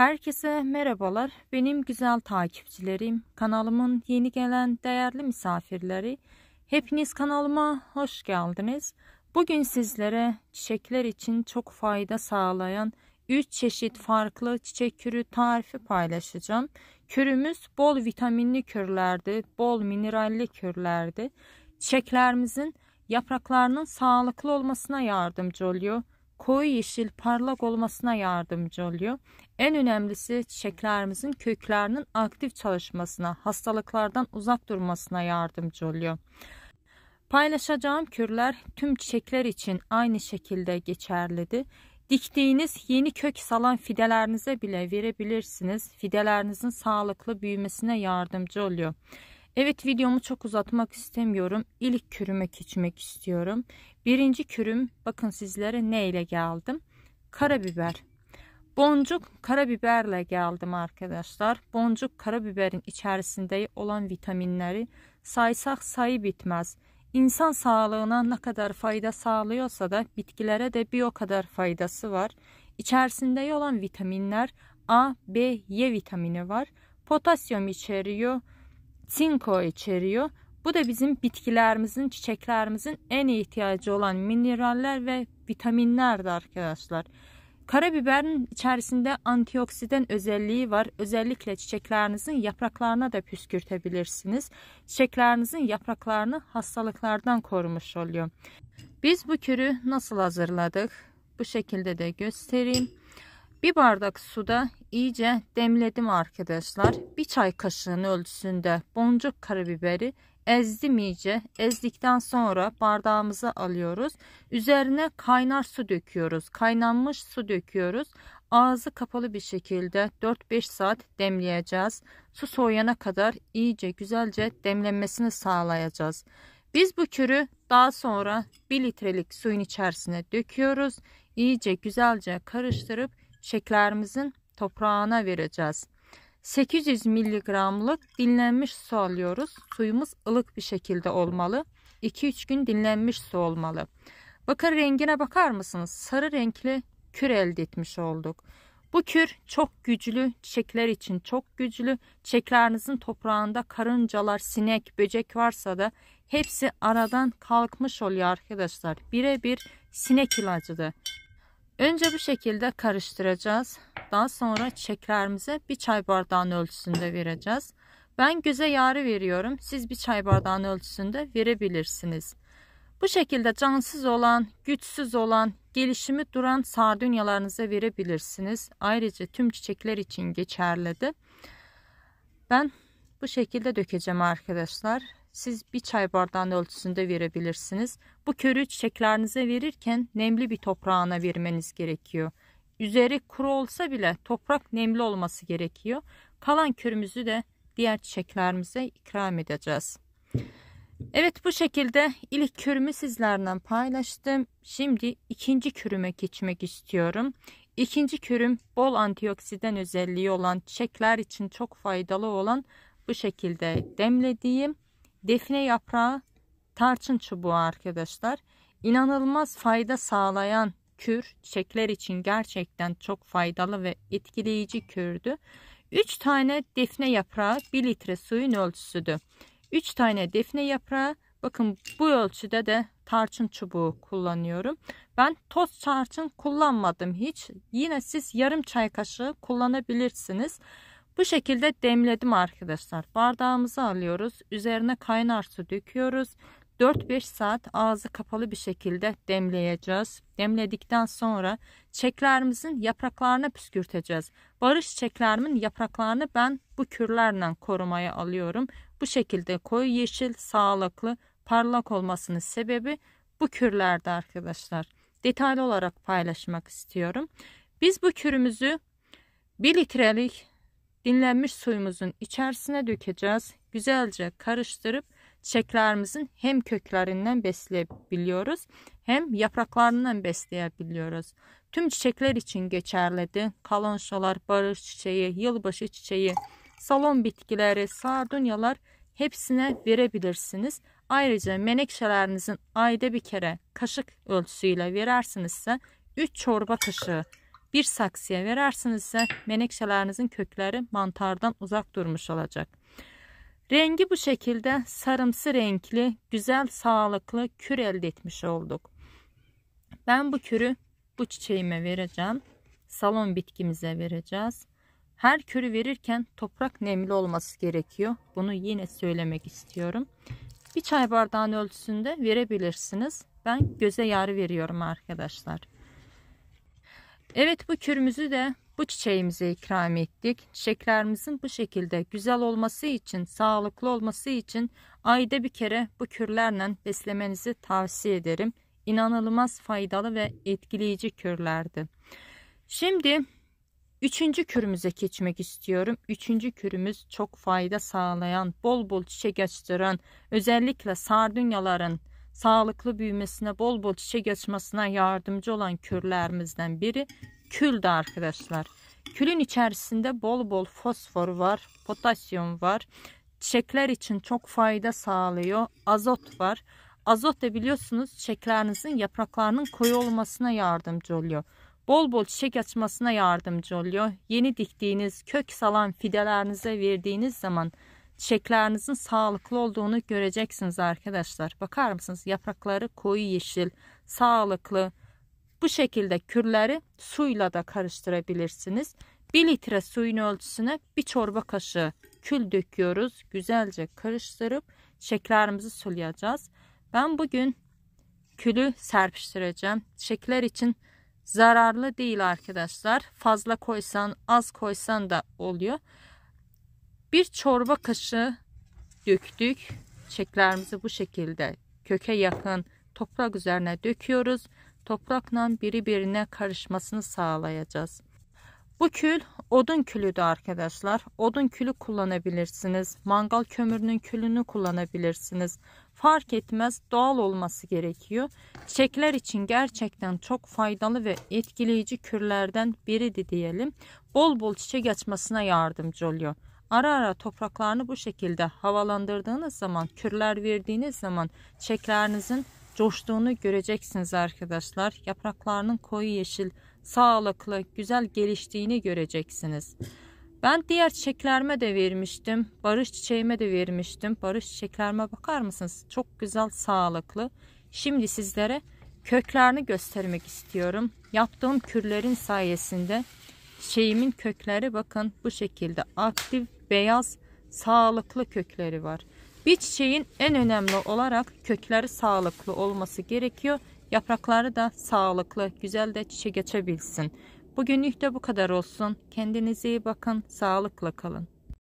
Herkese merhabalar. Benim güzel takipçilerim, kanalımın yeni gelen değerli misafirleri, hepiniz kanalıma hoş geldiniz. Bugün sizlere çiçekler için çok fayda sağlayan 3 çeşit farklı çiçek kürü tarifi paylaşacağım. Kürümüz bol vitaminli kürlerdi, bol mineralli kürlerdi. Çiçeklerimizin yapraklarının sağlıklı olmasına yardımcı oluyor koyu yeşil parlak olmasına yardımcı oluyor. En önemlisi çiçeklerimizin köklerinin aktif çalışmasına, hastalıklardan uzak durmasına yardımcı oluyor. Paylaşacağım kürler tüm çiçekler için aynı şekilde geçerlidir. Diktiğiniz yeni kök salan fidelerinize bile verebilirsiniz. Fidelerinizin sağlıklı büyümesine yardımcı oluyor. Evet videomu çok uzatmak istemiyorum. İlk kürüme geçmek istiyorum. Birinci kürüm bakın sizlere ne ile geldim? Karabiber. Boncuk karabiberle geldim arkadaşlar. Boncuk karabiberin içerisinde olan vitaminleri saysak sayı bitmez. İnsan sağlığına ne kadar fayda sağlıyorsa da bitkilere de bir o kadar faydası var. İçerisinde olan vitaminler A, B, Y vitamini var. Potasyum içeriyor çinko içeriyor. Bu da bizim bitkilerimizin, çiçeklerimizin en ihtiyacı olan mineraller ve vitaminlerdi arkadaşlar. Karabiberin içerisinde antioksidan özelliği var. Özellikle çiçeklerinizin yapraklarına da püskürtebilirsiniz. Çiçeklerinizin yapraklarını hastalıklardan korumuş oluyor. Biz bu kürü nasıl hazırladık? Bu şekilde de göstereyim. Bir bardak suda iyice demledim arkadaşlar. Bir çay kaşığının ölçüsünde boncuk karabiberi ezdim iyice. Ezdikten sonra bardağımıza alıyoruz. Üzerine kaynar su döküyoruz. Kaynanmış su döküyoruz. Ağzı kapalı bir şekilde 4-5 saat demleyeceğiz. Su soğuyana kadar iyice güzelce demlenmesini sağlayacağız. Biz bu kürü daha sonra 1 litrelik suyun içerisine döküyoruz. İyice güzelce karıştırıp şekerimizin toprağına vereceğiz. 800 miligramlık dinlenmiş su alıyoruz. Suyumuz ılık bir şekilde olmalı. 2-3 gün dinlenmiş su olmalı. Bakın rengine bakar mısınız? Sarı renkli kür elde etmiş olduk. Bu kür çok güçlü, çiçekler için çok güçlü. Çiçeklerinizin toprağında karıncalar, sinek, böcek varsa da hepsi aradan kalkmış oluyor arkadaşlar. Birebir sinek ilacıdır. Önce bu şekilde karıştıracağız. Daha sonra çekerimize bir çay bardağının ölçüsünde vereceğiz. Ben göze yarı veriyorum. Siz bir çay bardağının ölçüsünde verebilirsiniz. Bu şekilde cansız olan, güçsüz olan, gelişimi duran sardunyalarınıza verebilirsiniz. Ayrıca tüm çiçekler için geçerlidir. Ben bu şekilde dökeceğim arkadaşlar siz bir çay bardağının ölçüsünde verebilirsiniz. Bu körü çiçeklerinize verirken nemli bir toprağına vermeniz gerekiyor. Üzeri kuru olsa bile toprak nemli olması gerekiyor. Kalan körümüzü de diğer çiçeklerimize ikram edeceğiz. Evet bu şekilde ilk kürümü sizlerle paylaştım. Şimdi ikinci kürüme geçmek istiyorum. İkinci kürüm bol antioksidan özelliği olan çiçekler için çok faydalı olan bu şekilde demlediğim defne yaprağı tarçın çubuğu arkadaşlar. İnanılmaz fayda sağlayan kür çiçekler için gerçekten çok faydalı ve etkileyici kürdü. 3 tane defne yaprağı 1 litre suyun ölçüsüdü. 3 tane defne yaprağı bakın bu ölçüde de tarçın çubuğu kullanıyorum. Ben toz tarçın kullanmadım hiç. Yine siz yarım çay kaşığı kullanabilirsiniz. Bu şekilde demledim arkadaşlar. Bardağımızı alıyoruz. Üzerine kaynar su döküyoruz. 4-5 saat ağzı kapalı bir şekilde demleyeceğiz. Demledikten sonra çeklerimizin yapraklarını püskürteceğiz. Barış çeklerimin yapraklarını ben bu kürlerle korumaya alıyorum. Bu şekilde koyu yeşil, sağlıklı, parlak olmasının sebebi bu kürlerde arkadaşlar. Detaylı olarak paylaşmak istiyorum. Biz bu kürümüzü 1 litrelik dinlenmiş suyumuzun içerisine dökeceğiz. Güzelce karıştırıp çiçeklerimizin hem köklerinden besleyebiliyoruz hem yapraklarından besleyebiliyoruz. Tüm çiçekler için geçerlidir. Kalonşalar, barış çiçeği, yılbaşı çiçeği, salon bitkileri, sardunyalar hepsine verebilirsiniz. Ayrıca menekşelerinizin ayda bir kere kaşık ölçüsüyle verirsinizsə 3 çorba kaşığı bir saksıya verərsiniz isə menekşələrinizin kökləri mantardan uzak durmuş olacak. Rengi bu şekilde sarımsı renkli, güzel, sağlıklı kür elde etmiş olduk. Ben bu kürü bu çiçeğime vereceğim. Salon bitkimize vereceğiz. Her kürü verirken toprak nemli olması gerekiyor. Bunu yine söylemek istiyorum. Bir çay bardağının ölçüsünde verebilirsiniz. Ben göze yarı veriyorum arkadaşlar. Evet bu kürümüzü de bu çiçeğimize ikram ettik. Çiçeklerimizin bu şekilde güzel olması için, sağlıklı olması için ayda bir kere bu kürlerle beslemenizi tavsiye ederim. İnanılmaz faydalı ve etkileyici kürlerdi. Şimdi üçüncü kürümüze geçmek istiyorum. Üçüncü kürümüz çok fayda sağlayan, bol bol çiçek açtıran, özellikle sardunyaların sağlıklı büyümesine, bol bol çiçek açmasına yardımcı olan kürlerimizden biri küldür arkadaşlar. Külün içerisinde bol bol fosfor var, potasyum var. Çiçekler için çok fayda sağlıyor. Azot var. Azot da biliyorsunuz çiçeklerinizin yapraklarının koyu olmasına yardımcı oluyor. Bol bol çiçek açmasına yardımcı oluyor. Yeni diktiğiniz kök salan fidelerinize verdiğiniz zaman çiçeklerinizin sağlıklı olduğunu göreceksiniz arkadaşlar. Bakar mısınız? Yaprakları koyu yeşil, sağlıklı. Bu şekilde kürleri suyla da karıştırabilirsiniz. 1 litre suyun ölçüsüne bir çorba kaşığı kül döküyoruz. Güzelce karıştırıp çiçeklerimizi sulayacağız. Ben bugün külü serpiştireceğim. Çiçekler için zararlı değil arkadaşlar. Fazla koysan az koysan da oluyor. Bir çorba kaşığı döktük. Çeklerimizi bu şekilde köke yakın toprak üzerine döküyoruz. Toprakla biri birine karışmasını sağlayacağız. Bu kül odun külüdür arkadaşlar. Odun külü kullanabilirsiniz. Mangal kömürünün külünü kullanabilirsiniz. Fark etmez doğal olması gerekiyor. Çiçekler için gerçekten çok faydalı ve etkileyici kürlerden biridir diyelim. Bol bol çiçek açmasına yardımcı oluyor ara ara topraklarını bu şekilde havalandırdığınız zaman, kürler verdiğiniz zaman çiçeklerinizin coştuğunu göreceksiniz arkadaşlar. Yapraklarının koyu yeşil, sağlıklı, güzel geliştiğini göreceksiniz. Ben diğer çiçeklerime de vermiştim. Barış çiçeğime de vermiştim. Barış çiçeklerime bakar mısınız? Çok güzel, sağlıklı. Şimdi sizlere köklerini göstermek istiyorum. Yaptığım kürlerin sayesinde çiçeğimin kökleri bakın bu şekilde aktif beyaz, sağlıklı kökleri var. Bir çiçeğin en önemli olarak kökleri sağlıklı olması gerekiyor. Yaprakları da sağlıklı, güzel de çiçek açabilsin. Bugünlük de bu kadar olsun. Kendinize iyi bakın, sağlıkla kalın.